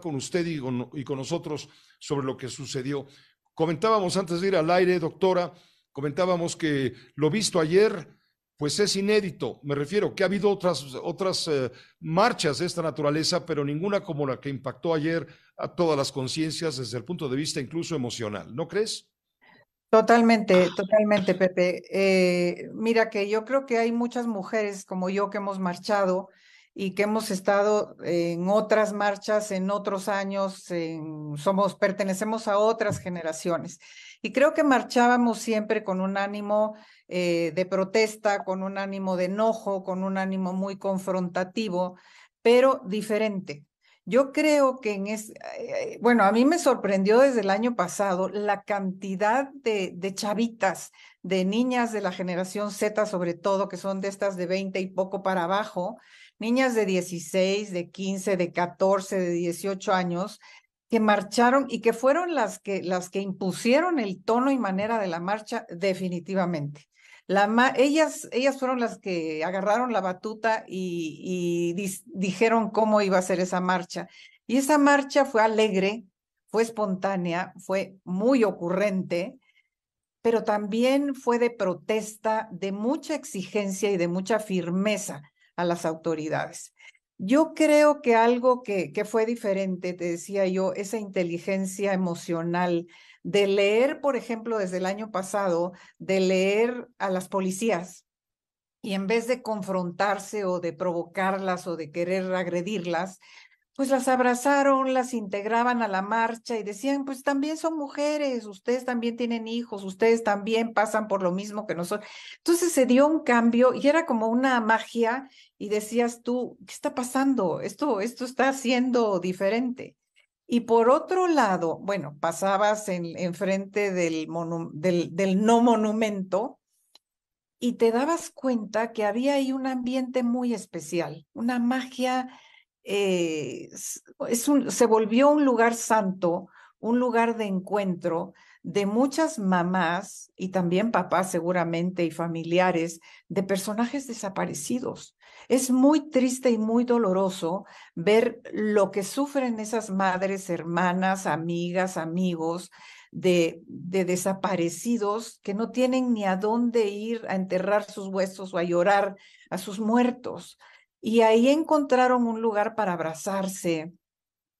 con usted y con, nosotros sobre lo que sucedió. Comentábamos antes de ir al aire, doctora, comentábamos que lo visto ayer, pues es inédito. Me refiero que ha habido otras, otras eh, marchas de esta naturaleza, pero ninguna como la que impactó ayer a todas las conciencias desde el punto de vista incluso emocional. ¿No crees? Totalmente, totalmente, Pepe. Eh, mira que yo creo que hay muchas mujeres como yo que hemos marchado y que hemos estado en otras marchas, en otros años, somos, pertenecemos a otras generaciones. Y creo que marchábamos siempre con un ánimo eh, de protesta, con un ánimo de enojo, con un ánimo muy confrontativo, pero diferente. Yo creo que en es, eh, bueno, a mí me sorprendió desde el año pasado la cantidad de, de chavitas, de niñas de la generación Z sobre todo, que son de estas de 20 y poco para abajo, niñas de 16, de 15, de 14, de 18 años, que marcharon y que fueron las que, las que impusieron el tono y manera de la marcha definitivamente. ellas, ellas fueron las que agarraron la batuta y, dijeron cómo iba a ser esa marcha. Y esa marcha fue alegre, fue espontánea, fue muy ocurrente, pero también fue de protesta, de mucha exigencia y de mucha firmeza a las autoridades. Yo creo que algo que, que fue diferente, te decía yo, esa inteligencia emocional de leer, por ejemplo, desde el año pasado, de leer a las policías y en vez de confrontarse o de provocarlas o de querer agredirlas, pues las abrazaron, las integraban a la marcha y decían, pues también son mujeres, ustedes también tienen hijos, ustedes también pasan por lo mismo que nosotros. Entonces se dio un cambio y era como una magia y decías tú, ¿qué está pasando? Esto, esto está siendo diferente. Y por otro lado, bueno, pasabas en, en frente del, del no monumento, y te dabas cuenta que había ahí un ambiente muy especial, una magia eh, es un, se volvió un lugar santo, un lugar de encuentro de muchas mamás y también papás seguramente y familiares de personajes desaparecidos. Es muy triste y muy doloroso ver lo que sufren esas madres, hermanas, amigas, amigos de, de desaparecidos que no tienen ni a dónde ir a enterrar sus huesos o a llorar a sus muertos. Y ahí encontraron un lugar para abrazarse,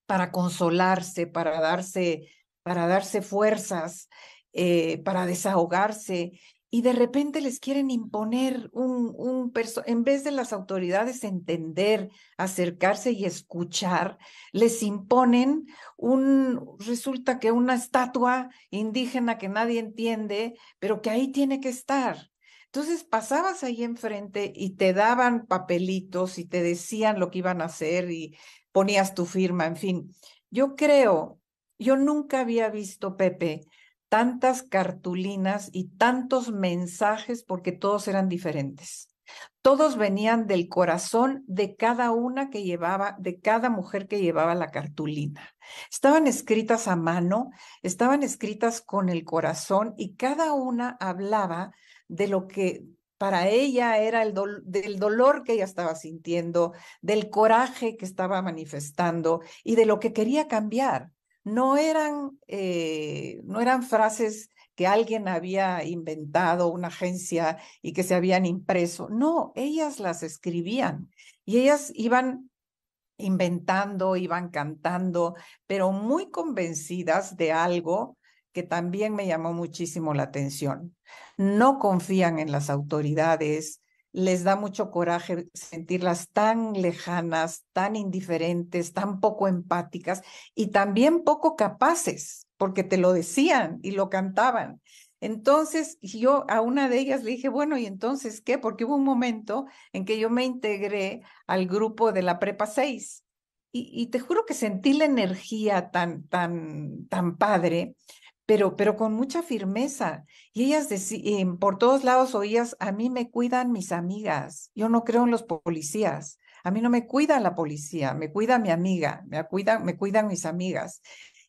para consolarse, para darse, para darse fuerzas, eh, para desahogarse. Y de repente les quieren imponer un en vez de las autoridades entender, acercarse y escuchar, les imponen un, resulta que una estatua indígena que nadie entiende, pero que ahí tiene que estar. Entonces pasabas ahí enfrente y te daban papelitos y te decían lo que iban a hacer y ponías tu firma, en fin. Yo creo, yo nunca había visto, Pepe, tantas cartulinas y tantos mensajes porque todos eran diferentes. Todos venían del corazón de cada una que llevaba, de cada mujer que llevaba la cartulina. Estaban escritas a mano, estaban escritas con el corazón y cada una hablaba de lo que para ella era el del dolor que ella estaba sintiendo, del coraje que estaba manifestando y de lo que quería cambiar. No eran, eh, no eran frases que alguien había inventado, una agencia y que se habían impreso. No, ellas las escribían y ellas iban inventando, iban cantando, pero muy convencidas de algo que también me llamó muchísimo la atención. No confían en las autoridades, les da mucho coraje sentirlas tan lejanas, tan indiferentes, tan poco empáticas y también poco capaces, porque te lo decían y lo cantaban. Entonces yo a una de ellas le dije, bueno, ¿y entonces qué? Porque hubo un momento en que yo me integré al grupo de la Prepa 6 y, y te juro que sentí la energía tan, tan, tan padre pero, con mucha firmeza. Y ellas decían, por todos lados oías, a mí me cuidan mis amigas, yo no creo en los policías, a mí no me cuida la policía, me cuida mi amiga, me, me cuidan mis amigas.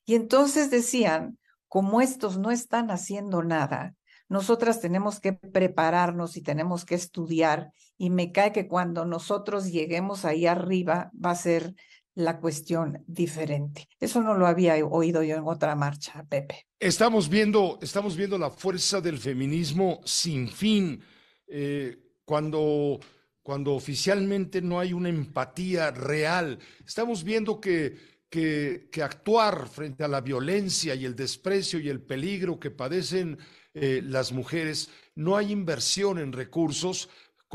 Y entonces decían, como estos no están haciendo nada, nosotras tenemos que prepararnos y tenemos que estudiar. Y me cae que cuando nosotros lleguemos ahí arriba va a ser la cuestión diferente. Eso no lo había oído yo en otra marcha, Pepe. Estamos viendo, estamos viendo la fuerza del feminismo sin fin. Eh, cuando, cuando oficialmente no hay una empatía real, estamos viendo que, que, actuar frente a la violencia y el desprecio y el peligro que padecen eh, las mujeres, no hay inversión en recursos,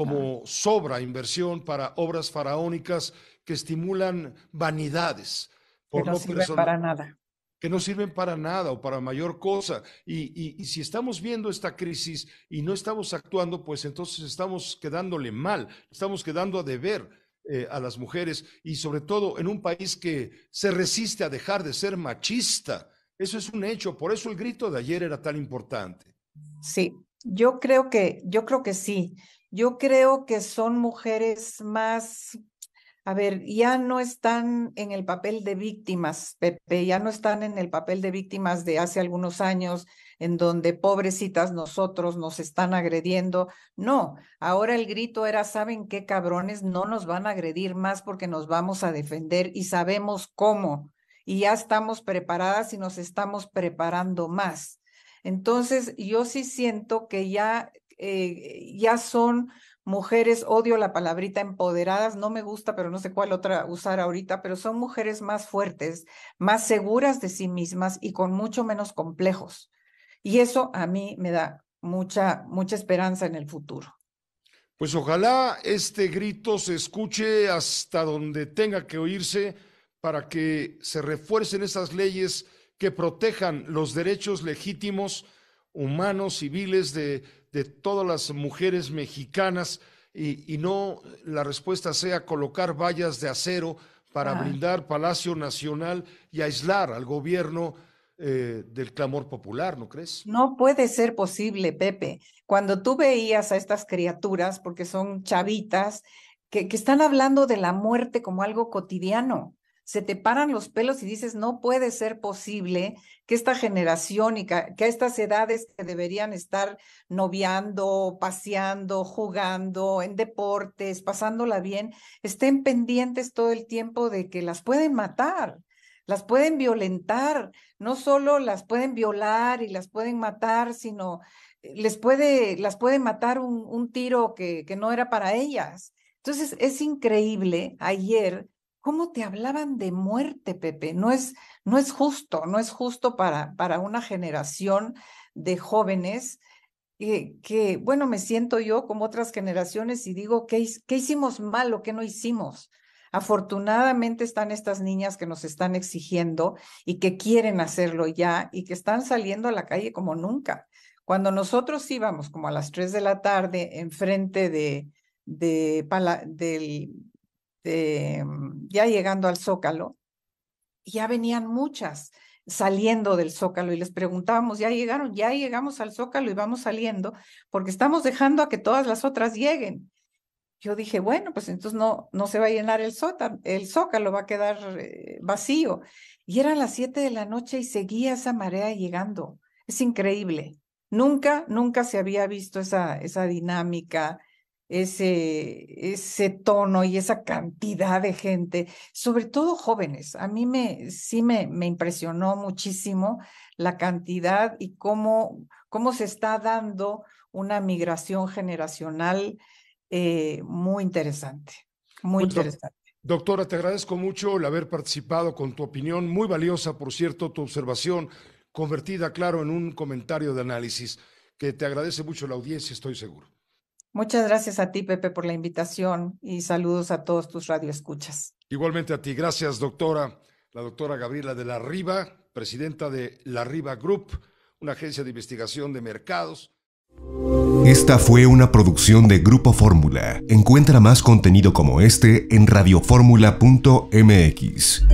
como sobra inversión para obras faraónicas que estimulan vanidades. Por que no, sirven para nada. Que no sirven para nada o para mayor cosa. Y, y, si estamos viendo esta crisis y no estamos actuando, pues entonces estamos quedándole mal, estamos quedando a deber. Eh, a las mujeres y sobre todo en un país que se resiste a dejar de ser machista. Eso es un hecho, por eso el grito de ayer era tan importante. Sí, yo creo que, yo creo que sí. Yo creo que son mujeres más, a ver, ya no están en el papel de víctimas, Pepe, ya no están en el papel de víctimas de hace algunos años, en donde pobrecitas nosotros nos están agrediendo. No, ahora el grito era, ¿saben qué cabrones? No nos van a agredir más porque nos vamos a defender y sabemos cómo. Y ya estamos preparadas y nos estamos preparando más. Entonces, yo sí siento que ya eh, ya son mujeres, odio la palabrita empoderadas, no me gusta, pero no sé cuál otra usar ahorita, pero son mujeres más fuertes, más seguras de sí mismas y con mucho menos complejos. Y eso a mí me da mucha, mucha esperanza en el futuro. Pues ojalá este grito se escuche hasta donde tenga que oírse para que se refuercen esas leyes que protejan los derechos legítimos humanos, civiles, de, de todas las mujeres mexicanas y, y, no la respuesta sea colocar vallas de acero para brindar Palacio Nacional y aislar al gobierno eh, del clamor popular, ¿no crees? No puede ser posible, Pepe. Cuando tú veías a estas criaturas, porque son chavitas, que, que están hablando de la muerte como algo cotidiano, se te paran los pelos y dices, no puede ser posible que esta generación y que, a estas edades que deberían estar noviando, paseando, jugando, en deportes, pasándola bien, estén pendientes todo el tiempo de que las pueden matar las pueden violentar, no solo las pueden violar y las pueden matar, sino eh, les puede, las puede matar un, tiro que, que, no era para ellas. Entonces, es increíble. Ayer ¿Cómo te hablaban de muerte, Pepe? No es, no es justo, no es justo para, para una generación de jóvenes que, bueno, me siento yo como otras generaciones y digo, ¿qué, hicimos mal o qué no hicimos? Afortunadamente están estas niñas que nos están exigiendo y que quieren hacerlo ya y que están saliendo a la calle como nunca. Cuando nosotros íbamos como a las 3 de la tarde enfrente de, de, de del este, mm, ya llegando al Zócalo, ya venían muchas saliendo del Zócalo y les preguntábamos, ya llegaron, ya llegamos al Zócalo y vamos saliendo, porque estamos dejando a que todas las otras lleguen. Yo dije, bueno, pues entonces no, no se va a llenar el, el Zócalo, va a quedar eh, vacío. Y eran las siete de la noche y seguía esa marea llegando. Es increíble. Nunca, nunca se había visto esa, esa dinámica, ese, ese tono y esa cantidad de gente, sobre todo jóvenes. A mí me, sí me, me impresionó muchísimo la cantidad y cómo, cómo se está dando una migración generacional eh, muy interesante, muy pues, interesante. Doctora, te agradezco mucho el haber participado con tu opinión, muy valiosa, por cierto, tu observación, convertida, claro, en un comentario de análisis, que te agradece mucho la audiencia, estoy seguro. Muchas gracias a ti, Pepe, por la invitación y saludos a todos tus radioescuchas. Igualmente a ti, gracias, doctora, la doctora Gabriela de la Riva, presidenta de La Riva Group, una agencia de investigación de mercados. Esta fue una producción de Grupo Fórmula. Encuentra más contenido como este en radioformula.mx.